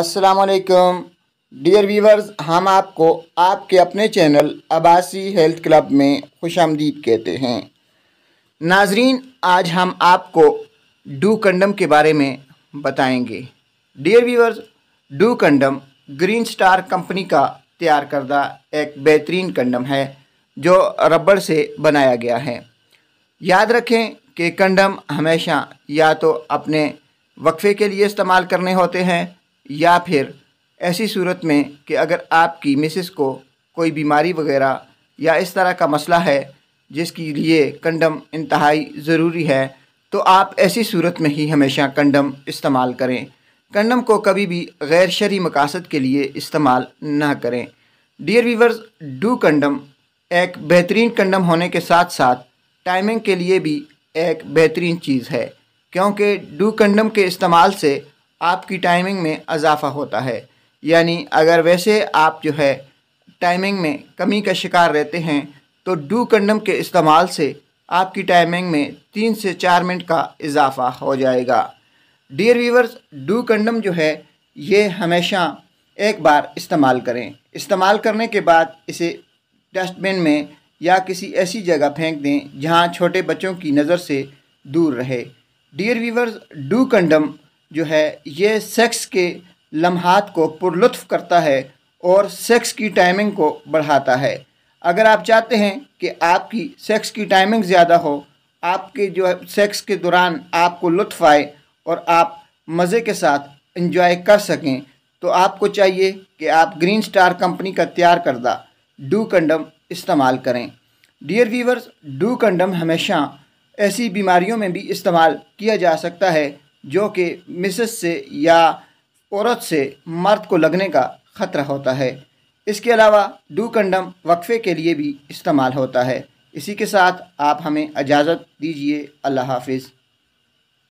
असलकम dear viewers हम आपको आपके अपने चैनल अबासी हेल्थ क्लब में खुश आमदीद कहते हैं नाजरीन आज हम आपको डू कंडम के बारे में बताएंगे डियर वीवर्स डू कंडम ग्रीन स्टार कंपनी का तैयार करदा एक बेहतरीन कंडम है जो रबड़ से बनाया गया है याद रखें कि कंडम हमेशा या तो अपने वक्फे के लिए इस्तेमाल करने होते हैं या फिर ऐसी सूरत में कि अगर आपकी मिसेस को कोई बीमारी वगैरह या इस तरह का मसला है जिसके लिए कंडम इंतहाई ज़रूरी है तो आप ऐसी सूरत में ही हमेशा कंडम इस्तेमाल करें कंडम को कभी भी गैर शरी मकासद के लिए इस्तेमाल ना करें डियर वीवर्स डू कंडम एक बेहतरीन कंडम होने के साथ साथ टाइमिंग के लिए भी एक बेहतरीन चीज़ है क्योंकि डू कंडम के इस्तेमाल से आपकी टाइमिंग में इजाफा होता है यानी अगर वैसे आप जो है टाइमिंग में कमी का शिकार रहते हैं तो डू कंडम के इस्तेमाल से आपकी टाइमिंग में तीन से चार मिनट का इजाफा हो जाएगा डियर वीवर्स डू कंडम जो है ये हमेशा एक बार इस्तेमाल करें इस्तेमाल करने के बाद इसे डस्टबिन में या किसी ऐसी जगह फेंक दें जहां छोटे बच्चों की नज़र से दूर रहे डियर वीवर्स डू कंडम जो है ये सेक्स के लम्हात को पुरलुफ़ करता है और सेक्स की टाइमिंग को बढ़ाता है अगर आप चाहते हैं कि आपकी सेक्स की टाइमिंग ज़्यादा हो आपके जो है सेक्स के दौरान आपको लुत्फ आए और आप मज़े के साथ इंजॉय कर सकें तो आपको चाहिए कि आप ग्रीन स्टार कंपनी का तैयार करदा डू कंडम इस्तेमाल करें डियर वीवर्स डू कंडम हमेशा ऐसी बीमारियों में भी इस्तेमाल किया जा सकता है जो कि मिसेस से या औरत से मर्द को लगने का ख़तरा होता है इसके अलावा डू कंडम वक्फ़े के लिए भी इस्तेमाल होता है इसी के साथ आप हमें इजाज़त दीजिए अल्लाह हाफिज़